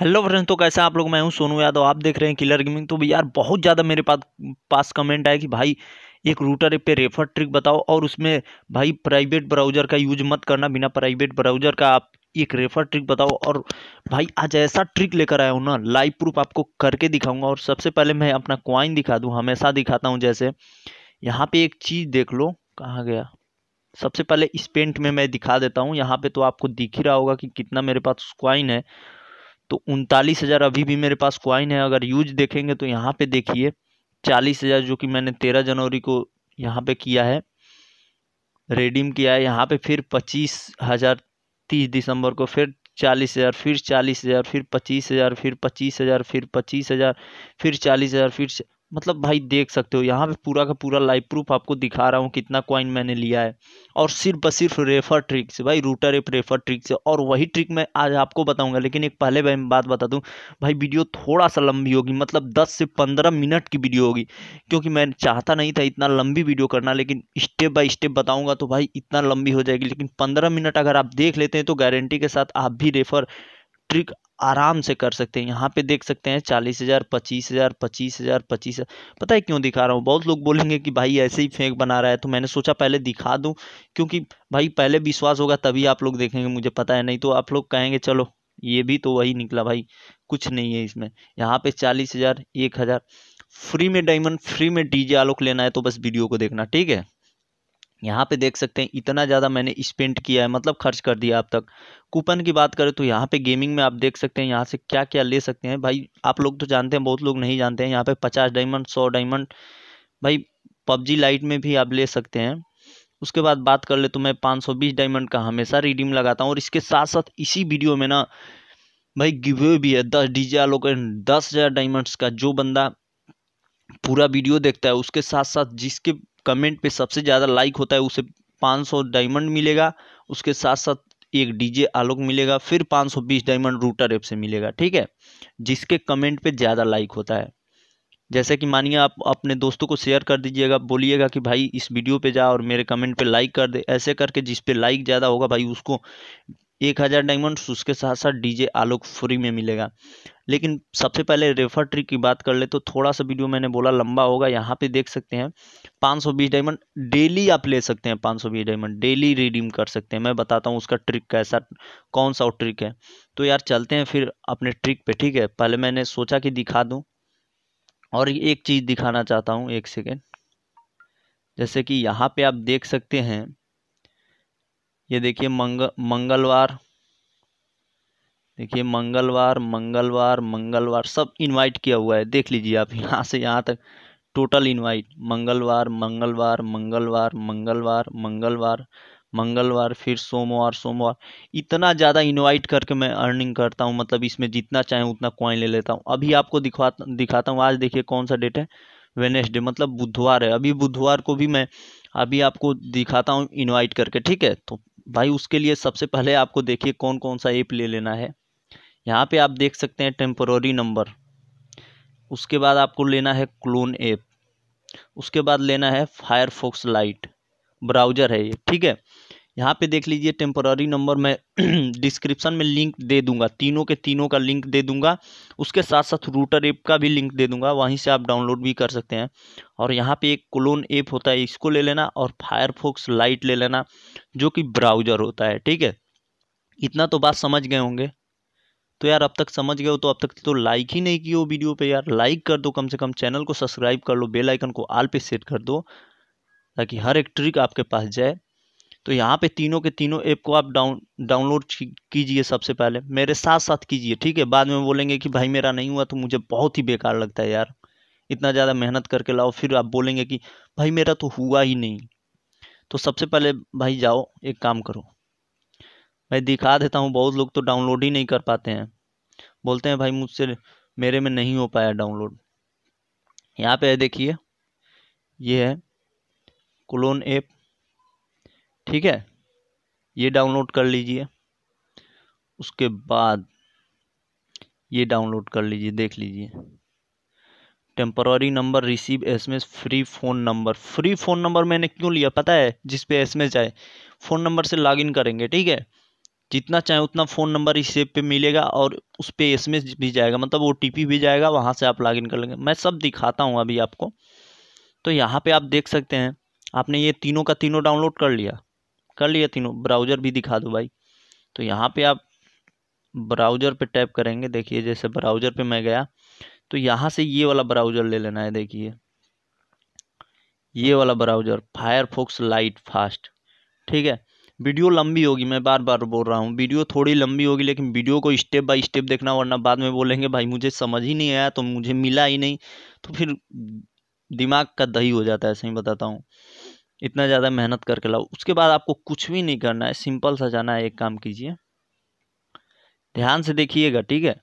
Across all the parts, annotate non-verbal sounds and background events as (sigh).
hello friends तो कैसे आप लोग मैं हूं सोनू यादव आप देख रहे हैं किलर गेमिंग तो यार बहुत ज़्यादा मेरे पास पास कमेंट आया कि भाई एक रूटर पे रेफर ट्रिक बताओ और उसमें भाई प्राइवेट ब्राउज़र का यूज मत करना बिना प्राइवेट ब्राउज़र का आप एक रेफर ट्रिक बताओ और भाई आज ऐसा ट्रिक लेकर आया हूँ ना लाइव प्रूफ आपको करके दिखाऊंगा और सबसे पहले मैं अपना क्वाइन दिखा दूँ हमेशा दिखाता हूँ जैसे यहाँ पर एक चीज़ देख लो कहाँ गया सबसे पहले इस पेंट में मैं दिखा देता हूँ यहाँ पर तो आपको दिख ही रहा होगा कि कितना मेरे पास क्वाइन है तो उनतालीस हज़ार अभी भी मेरे पास क्वाइन है अगर यूज देखेंगे तो यहाँ पे देखिए चालीस हज़ार जो कि मैंने तेरह जनवरी को यहाँ पे किया है रेडीम किया है यहाँ पे फिर पच्चीस हज़ार तीस दिसंबर को फिर चालीस हज़ार फिर चालीस हज़ार फिर पच्चीस हज़ार फिर पच्चीस हज़ार फिर पच्चीस हज़ार फिर चालीस हज़ार फिर मतलब भाई देख सकते हो यहाँ पे पूरा का पूरा लाइव प्रूफ आपको दिखा रहा हूँ कितना कॉइन मैंने लिया है और सिर्फ सिर्फ रेफर ट्रिक से भाई रूटर एप रेफर ट्रिक से और वही ट्रिक मैं आज आपको बताऊंगा लेकिन एक पहले मैं बात बता दूँ भाई वीडियो थोड़ा सा लंबी होगी मतलब दस से पंद्रह मिनट की वीडियो होगी क्योंकि मैं चाहता नहीं था इतना लंबी वीडियो करना लेकिन स्टेप बाई स्टेप बताऊँगा तो भाई इतना लंबी हो जाएगी लेकिन पंद्रह मिनट अगर आप देख लेते हैं तो गारंटी के साथ आप भी रेफर ट्रिक आराम से कर सकते हैं यहाँ पे देख सकते हैं चालीस हज़ार पच्चीस हज़ार पच्चीस हज़ार पच्चीस पता है क्यों दिखा रहा हूँ बहुत लोग बोलेंगे कि भाई ऐसे ही फेंक बना रहा है तो मैंने सोचा पहले दिखा दूँ क्योंकि भाई पहले विश्वास होगा तभी आप लोग देखेंगे मुझे पता है नहीं तो आप लोग कहेंगे चलो ये भी तो वही निकला भाई कुछ नहीं है इसमें यहाँ पे चालीस हज़ार एक हज़ार फ्री में डायमंड फ्री में डीजे आलोक लेना है तो बस वीडियो को देखना ठीक है यहाँ पे देख सकते हैं इतना ज़्यादा मैंने स्पेंड किया है मतलब खर्च कर दिया अब तक कूपन की बात करें तो यहाँ पे गेमिंग में आप देख सकते हैं यहाँ से क्या क्या ले सकते हैं भाई आप लोग तो जानते हैं बहुत लोग नहीं जानते हैं यहाँ पे पचास डायमंड सौ डायमंड भाई पबजी लाइट में भी आप ले सकते हैं उसके बाद बात कर ले तो मैं पाँच सौ बीस डायमंड का हमेशा रिडीम लगाता हूँ और इसके साथ साथ इसी वीडियो में ना भाई गिवे भी है दस डी जी दस हज़ार डायमंड्स का जो बंदा पूरा वीडियो देखता है उसके साथ साथ जिसके कमेंट पे सबसे ज़्यादा लाइक होता है उसे 500 डायमंड मिलेगा उसके साथ साथ एक डीजे आलोक मिलेगा फिर 520 डायमंड रूटर ऐप से मिलेगा ठीक है जिसके कमेंट पे ज़्यादा लाइक होता है जैसे कि मानिए आप अपने दोस्तों को शेयर कर दीजिएगा बोलिएगा कि भाई इस वीडियो पे जा और मेरे कमेंट पे लाइक कर दे ऐसे करके जिस पे लाइक ज़्यादा होगा भाई उसको एक हज़ार डायमंड्स उसके साथ साथ डीजे आलोक फ्री में मिलेगा लेकिन सबसे पहले रेफर ट्रिक की बात कर ले तो थोड़ा सा वीडियो मैंने बोला लंबा होगा यहाँ पे देख सकते हैं 520 डायमंड डेली आप ले सकते हैं 520 डायमंड डेली रिडीम कर सकते हैं मैं बताता हूँ उसका ट्रिक कैसा कौन सा ट्रिक है तो यार चलते हैं फिर अपने ट्रिक पर ठीक है पहले मैंने सोचा कि दिखा दूँ और एक चीज़ दिखाना चाहता हूँ एक सेकेंड जैसे कि यहाँ पर आप देख सकते हैं ये देखिए मंग मंगलवार देखिए मंगलवार मंगलवार मंगलवार सब इनवाइट किया हुआ है देख लीजिए आप यहाँ से यहाँ तक टोटल इनवाइट मंगलवार मंगलवार मंगलवार मंगलवार मंगलवार मंगलवार फिर सोमवार सोमवार इतना ज़्यादा इनवाइट करके मैं अर्निंग करता हूँ मतलब इसमें जितना चाहे उतना कॉइन ले लेता हूँ अभी आपको दिखवा दिखाता हूँ आज देखिए कौन सा डेट है वेनेसडे मतलब बुधवार है अभी बुधवार को भी मैं अभी आपको दिखाता हूँ इनवाइट करके ठीक है तो भाई उसके लिए सबसे पहले आपको देखिए कौन कौन सा ऐप ले लेना है यहाँ पे आप देख सकते हैं टेम्पोरी नंबर उसके बाद आपको लेना है क्लोन ऐप उसके बाद लेना है फायरफॉक्स लाइट ब्राउज़र है ये ठीक है यहाँ पे देख लीजिए टेम्पोररी नंबर मैं डिस्क्रिप्शन (clears throat) में लिंक दे दूंगा तीनों के तीनों का लिंक दे दूंगा उसके साथ साथ रूटर ऐप का भी लिंक दे दूंगा वहीं से आप डाउनलोड भी कर सकते हैं और यहाँ पे एक क्लोन ऐप होता है इसको ले लेना और फायरफोक्स लाइट ले लेना जो कि ब्राउजर होता है ठीक है इतना तो बात समझ गए होंगे तो यार अब तक समझ गए हो तो अब तक तो लाइक ही नहीं की हो वीडियो पे यार लाइक कर दो कम से कम चैनल को सब्सक्राइब कर लो बेल आइकन को आल पे सेट कर दो ताकि हर एक ट्रिक आपके पास जाए तो यहाँ पे तीनों के तीनों ऐप को आप डाउन डाउनलोड कीजिए सबसे पहले मेरे साथ साथ कीजिए ठीक है बाद में बोलेंगे कि भाई मेरा नहीं हुआ तो मुझे बहुत ही बेकार लगता है यार इतना ज़्यादा मेहनत करके लाओ फिर आप बोलेंगे कि भाई मेरा तो हुआ ही नहीं तो सबसे पहले भाई जाओ एक काम करो मैं दिखा देता हूँ बहुत लोग तो डाउनलोड ही नहीं कर पाते हैं बोलते हैं भाई मुझसे मेरे में नहीं हो पाया डाउनलोड यहाँ पे देखिए ये है क्लोन ऐप ठीक है ये डाउनलोड कर लीजिए उसके बाद ये डाउनलोड कर लीजिए देख लीजिए temporary number receive SMS free phone number free phone number मैंने क्यों लिया पता है जिस पे एसएमएस आए फ़ोन नंबर से लॉगिन करेंगे ठीक है जितना चाहे उतना फ़ोन नंबर इस एप पे मिलेगा और उस पर एस भी जाएगा मतलब ओ भी जाएगा वहाँ से आप लॉगिन कर लेंगे मैं सब दिखाता हूँ अभी आपको तो यहाँ पर आप देख सकते हैं आपने ये तीनों का तीनों डाउनलोड कर लिया कर लिया तीनों ब्राउज़र भी दिखा दो भाई तो यहाँ पे आप ब्राउज़र पे टैप करेंगे देखिए जैसे ब्राउज़र पे मैं गया तो यहाँ से ये वाला ब्राउज़र ले लेना है देखिए ये वाला ब्राउज़र फोक्स लाइट फास्ट ठीक है वीडियो लंबी होगी मैं बार बार बोल रहा हूँ वीडियो थोड़ी लंबी होगी लेकिन वीडियो को स्टेप बाय स्टेप देखना वरना बाद में बोलेंगे भाई मुझे समझ ही नहीं आया तो मुझे मिला ही नहीं तो फिर दिमाग का दही हो जाता है ऐसे ही बताता हूँ इतना ज़्यादा मेहनत करके लाओ उसके बाद आपको कुछ भी नहीं करना है सिंपल सा जाना है एक काम कीजिए ध्यान से देखिएगा ठीक है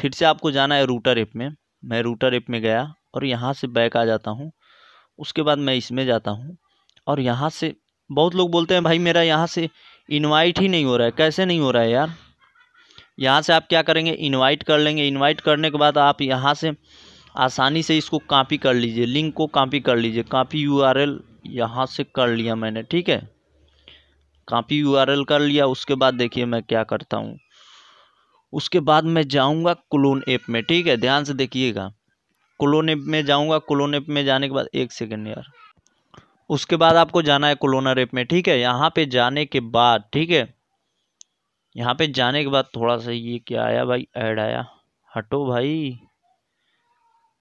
फिर से आपको जाना है रूटर ऐप में मैं रूटर ऐप में गया और यहाँ से बैक आ जाता हूँ उसके बाद मैं इसमें जाता हूँ और यहाँ से बहुत लोग बोलते हैं भाई मेरा यहाँ से इन्वाइट ही नहीं हो रहा है कैसे नहीं हो रहा है यार यहाँ से आप क्या करेंगे इन्वाइट कर लेंगे इन्वाइट करने के बाद आप यहाँ से आसानी से इसको कॉपी कर लीजिए लिंक को कॉपी कर लीजिए कॉपी यूआरएल यहाँ से कर लिया मैंने ठीक है कापी यूआरएल कर लिया उसके बाद देखिए मैं क्या करता हूँ उसके बाद मैं जाऊँगा क्लोन ऐप में ठीक है ध्यान से देखिएगा क्लोन ऐप में जाऊँगा क्लोन ऐप में जाने के बाद एक सेकेंड यार उसके बाद आपको जाना है क्लोनर ऐप में ठीक है यहाँ पे जाने के बाद ठीक है यहाँ पे जाने के बाद थोड़ा सा ये क्या आया भाई ऐड आया हटो भाई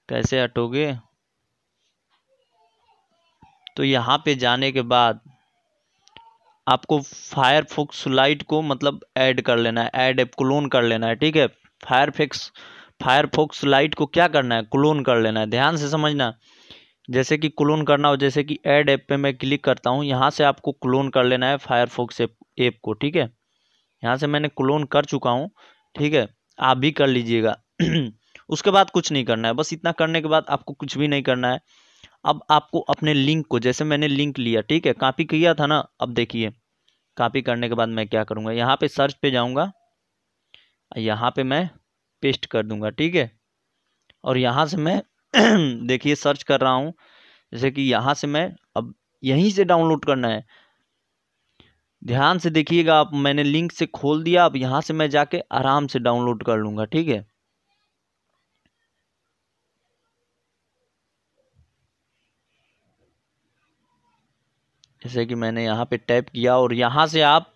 कैसे हटोगे तो यहाँ पे जाने के बाद आपको फोक्स लाइट को मतलब ऐड कर लेना है ऐड एप क्लोन कर लेना है ठीक है फायरफिक्स फोक्स लाइट को क्या करना है क्लोन कर लेना है ध्यान से समझना जैसे कि क्लोन करना हो जैसे कि ऐड ऐप पे मैं क्लिक करता हूँ यहाँ से आपको क्लोन कर लेना है फायरफॉक्स ऐप को ठीक है यहाँ से मैंने क्लोन कर चुका हूँ ठीक है आप भी कर लीजिएगा (clears throat) उसके बाद कुछ नहीं करना है बस इतना करने के बाद आपको कुछ भी नहीं करना है अब आपको अपने लिंक को जैसे मैंने लिंक लिया ठीक है कापी किया था ना अब देखिए कापी करने के बाद मैं क्या करूँगा यहाँ पे सर्च पे जाऊँगा यहाँ पे मैं पेस्ट कर दूँगा ठीक है और यहाँ से मैं (clears throat) देखिए सर्च कर रहा हूँ जैसे कि यहाँ से मैं अब यहीं से डाउनलोड करना है ध्यान से देखिएगा आप मैंने लिंक से खोल दिया अब यहाँ से मैं जाके आराम से डाउनलोड कर लूँगा ठीक है जैसे कि मैंने यहाँ पे टैप किया और यहाँ से आप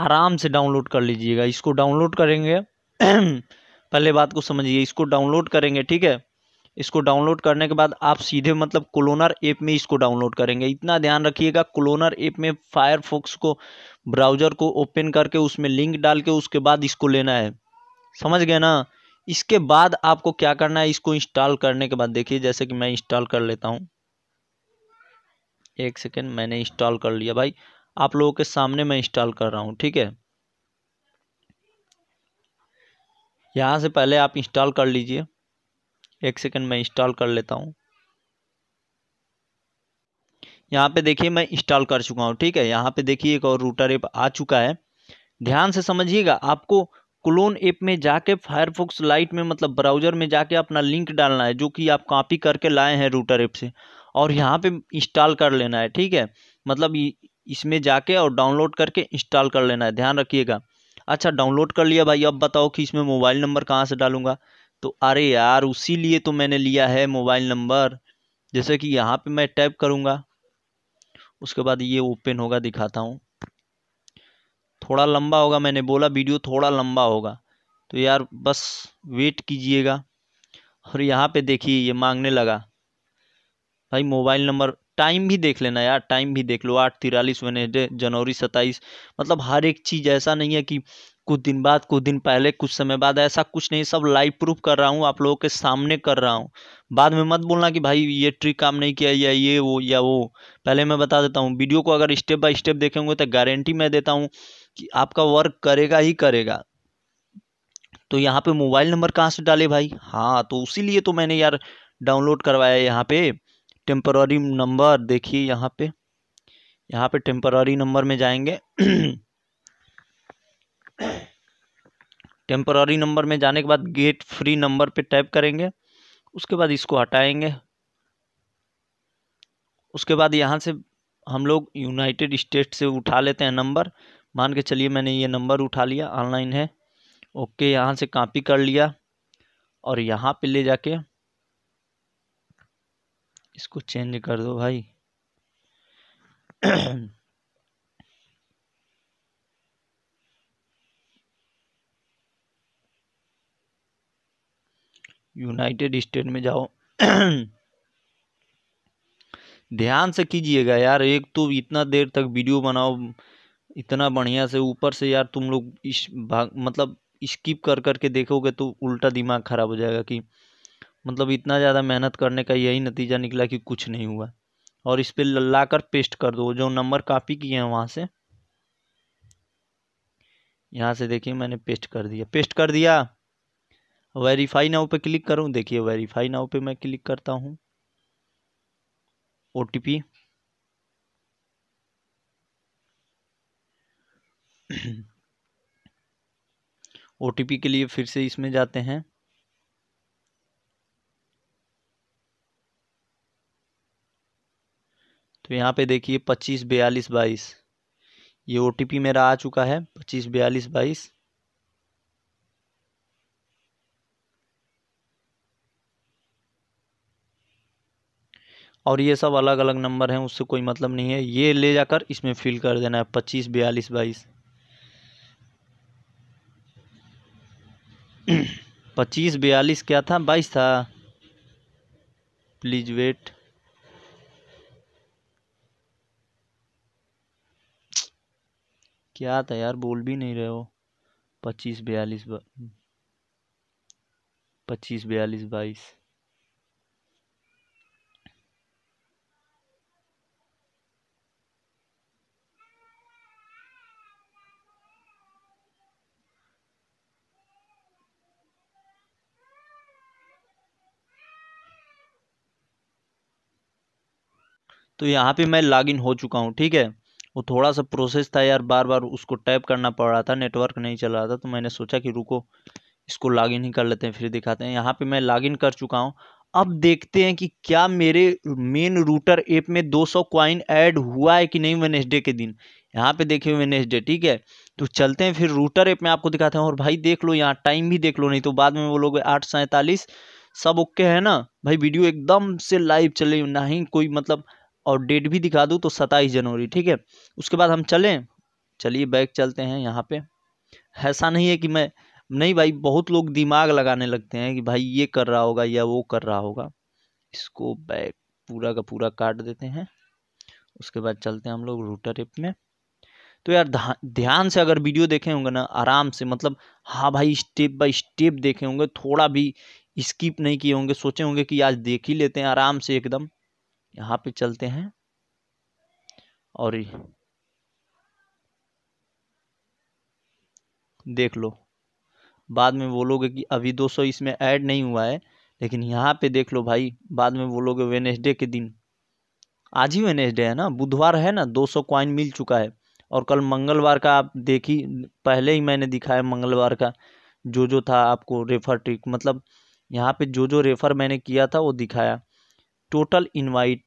आराम से डाउनलोड कर लीजिएगा इसको डाउनलोड करेंगे (clears throat) पहले बात को समझिए इसको डाउनलोड करेंगे ठीक है इसको डाउनलोड करने के बाद आप सीधे मतलब क्लोनर ऐप में इसको डाउनलोड करेंगे इतना ध्यान रखिएगा क्लोनर ऐप में फायरफॉक्स को ब्राउज़र को ओपन करके उसमें लिंक डाल के उसके बाद इसको लेना है समझ गए ना इसके बाद आपको क्या करना है इसको इंस्टॉल करने के बाद देखिए जैसे कि मैं इंस्टॉल कर लेता हूँ एक सेकेंड मैंने इंस्टॉल कर लिया भाई आप लोगों के सामने मैं इंस्टॉल कर रहा हूँ ठीक है यहाँ से पहले आप इंस्टॉल कर लीजिए एक सेकेंड मैं इंस्टॉल कर लेता हूँ यहाँ पे देखिए मैं इंस्टॉल कर चुका हूँ ठीक है यहाँ पे देखिए एक और रूटर ऐप आ चुका है ध्यान से समझिएगा आपको क्लोन ऐप में जाके फायरफॉक्स लाइट में मतलब ब्राउजर में जाके अपना लिंक डालना है जो कि आप कॉपी करके लाए हैं रूटर ऐप से और यहाँ पे इंस्टॉल कर लेना है ठीक है मतलब इसमें जाके और डाउनलोड करके इंस्टॉल कर लेना है ध्यान रखिएगा अच्छा डाउनलोड कर लिया भाई अब बताओ कि इसमें मोबाइल नंबर कहाँ से डालूंगा तो अरे यार उसी लिए तो मैंने लिया है मोबाइल नंबर जैसे कि यहाँ पे मैं टैप करूँगा उसके बाद ये ओपन होगा दिखाता हूँ थोड़ा लंबा होगा मैंने बोला वीडियो थोड़ा लंबा होगा तो यार बस वेट कीजिएगा और यहाँ पे देखिए ये मांगने लगा भाई मोबाइल नंबर टाइम भी देख लेना यार टाइम भी देख लो आठ तिरालीस वेनेसडे जनवरी सत्ताईस मतलब हर एक चीज़ ऐसा नहीं है कि कुछ दिन बाद कुछ दिन पहले कुछ समय बाद ऐसा कुछ नहीं सब लाइव प्रूफ कर रहा हूँ आप लोगों के सामने कर रहा हूँ बाद में मत बोलना कि भाई ये ट्रिक काम नहीं किया या ये वो या वो पहले मैं बता देता हूँ वीडियो को अगर स्टेप बाय स्टेप देखेंगे तो गारंटी मैं देता हूँ कि आपका वर्क करेगा ही करेगा तो यहाँ पे मोबाइल नंबर कहाँ से डाले भाई हाँ तो उसी लिए तो मैंने यार डाउनलोड करवाया यहाँ पे टेम्पररी नंबर देखिए यहाँ पे यहाँ पे टेम्पररी नंबर में जाएंगे टेम्पररी नंबर में जाने के बाद गेट फ्री नंबर पे टैप करेंगे उसके बाद इसको हटाएंगे उसके बाद यहाँ से हम लोग यूनाइटेड स्टेट से उठा लेते हैं नंबर मान के चलिए मैंने ये नंबर उठा लिया ऑनलाइन है ओके यहाँ से कॉपी कर लिया और यहाँ पे ले जाके इसको चेंज कर दो भाई यूनाइटेड स्टेट में जाओ ध्यान से कीजिएगा यार एक तो इतना देर तक वीडियो बनाओ इतना बढ़िया से ऊपर से यार तुम लोग इस भाग मतलब स्किप कर कर देखोगे तो उल्टा दिमाग ख़राब हो जाएगा कि मतलब इतना ज़्यादा मेहनत करने का यही नतीजा निकला कि कुछ नहीं हुआ और इस पर ला कर पेस्ट कर दो जो नंबर कापी किए हैं वहाँ से यहाँ से देखिए मैंने पेस्ट कर दिया पेस्ट कर दिया वेरीफाई नाउ पे क्लिक करूँ देखिए वेरीफाई नाउ पे मैं क्लिक करता हूँ ओ ओ के लिए फिर से इसमें जाते हैं तो यहाँ पे देखिए पच्चीस बयालीस बाईस ये ओ मेरा आ चुका है पच्चीस बयालीस बाईस और ये सब अलग अलग नंबर हैं उससे कोई मतलब नहीं है ये ले जाकर इसमें फिल कर देना है पच्चीस बयालीस बाईस (clears throat) पच्चीस बयालीस क्या था बाईस था प्लीज़ वेट क्या था यार बोल भी नहीं रहे हो पच्चीस बयालीस पच्चीस बयालीस बाईस तो यहाँ पे मैं लॉगिन हो चुका हूँ ठीक है वो थोड़ा सा प्रोसेस था यार बार बार उसको टैप करना पड़ रहा था नेटवर्क नहीं चल रहा था तो मैंने सोचा कि रुको इसको लॉगिन ही कर लेते हैं फिर दिखाते हैं यहाँ पे मैं लॉगिन कर चुका हूँ अब देखते हैं कि क्या मेरे मेन रूटर ऐप में 200 सौ क्वाइन ऐड हुआ है कि नहीं वेनेसडे के दिन यहाँ पे देखिए वेनेसडे ठीक है तो चलते हैं फिर रूटर ऐप में आपको दिखाते हैं और भाई देख लो यहाँ टाइम भी देख लो नहीं तो बाद में वो लोग आठ सैंतालीस सब ओके है ना भाई वीडियो एकदम से लाइव चले ना ही कोई मतलब और डेट भी दिखा दूँ तो सत्ताईस जनवरी ठीक है उसके बाद हम चलें चलिए बैग चलते हैं यहाँ पे ऐसा नहीं है कि मैं नहीं भाई बहुत लोग दिमाग लगाने लगते हैं कि भाई ये कर रहा होगा या वो कर रहा होगा इसको बैग पूरा का पूरा काट देते हैं उसके बाद चलते हैं हम लोग रूटर एप में तो यार ध्यान से अगर वीडियो देखे होंगे ना आराम से मतलब हाँ भाई स्टेप बाय स्टेप देखे होंगे थोड़ा भी स्किप नहीं किए होंगे सोचे होंगे कि आज देख ही लेते हैं आराम से एकदम यहाँ पे चलते हैं और देख लो बाद में बोलोगे कि अभी 200 इसमें ऐड नहीं हुआ है लेकिन यहाँ पे देख लो भाई बाद में बोलोगे वेनेसडे के दिन आज ही वेनेसडे है ना बुधवार है ना 200 क्वाइन मिल चुका है और कल मंगलवार का आप देखी पहले ही मैंने दिखाया मंगलवार का जो जो था आपको रेफर ट्रिक मतलब यहाँ पे जो जो रेफर मैंने किया था वो दिखाया टोटल इनवाइट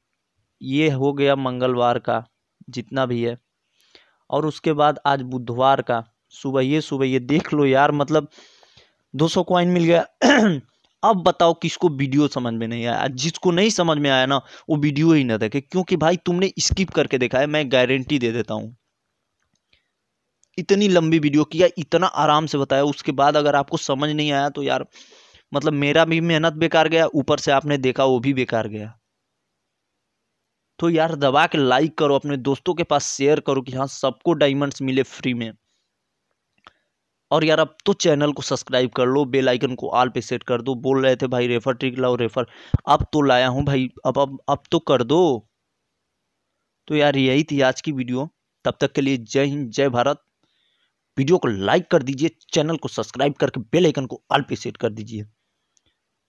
ये हो गया मंगलवार का जितना भी है और उसके बाद आज बुधवार का सुबह ये सुबह ये देख लो यार मतलब 200 क्वाइन मिल गया (clears throat) अब बताओ किसको वीडियो समझ में नहीं आया जिसको नहीं समझ में आया ना वो वीडियो ही ना देखे क्योंकि भाई तुमने स्किप करके देखा है मैं गारंटी दे देता हूँ इतनी लंबी वीडियो किया इतना आराम से बताया उसके बाद अगर आपको समझ नहीं आया तो यार मतलब मेरा भी मेहनत बेकार गया ऊपर से आपने देखा वो भी बेकार गया तो यार दबा के लाइक करो अपने दोस्तों के पास शेयर करो कि हाँ सबको डायमंड्स मिले फ्री में और यार अब तो चैनल को सब्सक्राइब कर लो बेल आइकन को ऑल पे सेट कर दो बोल रहे थे भाई रेफर ट्रिक लाओ रेफर अब तो लाया हूँ भाई अब अब अब तो कर दो तो यार यही थी आज की वीडियो तब तक के लिए जय हिंद जय भारत वीडियो को लाइक कर दीजिए चैनल को सब्सक्राइब करके बेल आइकन को ऑल पे सेट कर दीजिए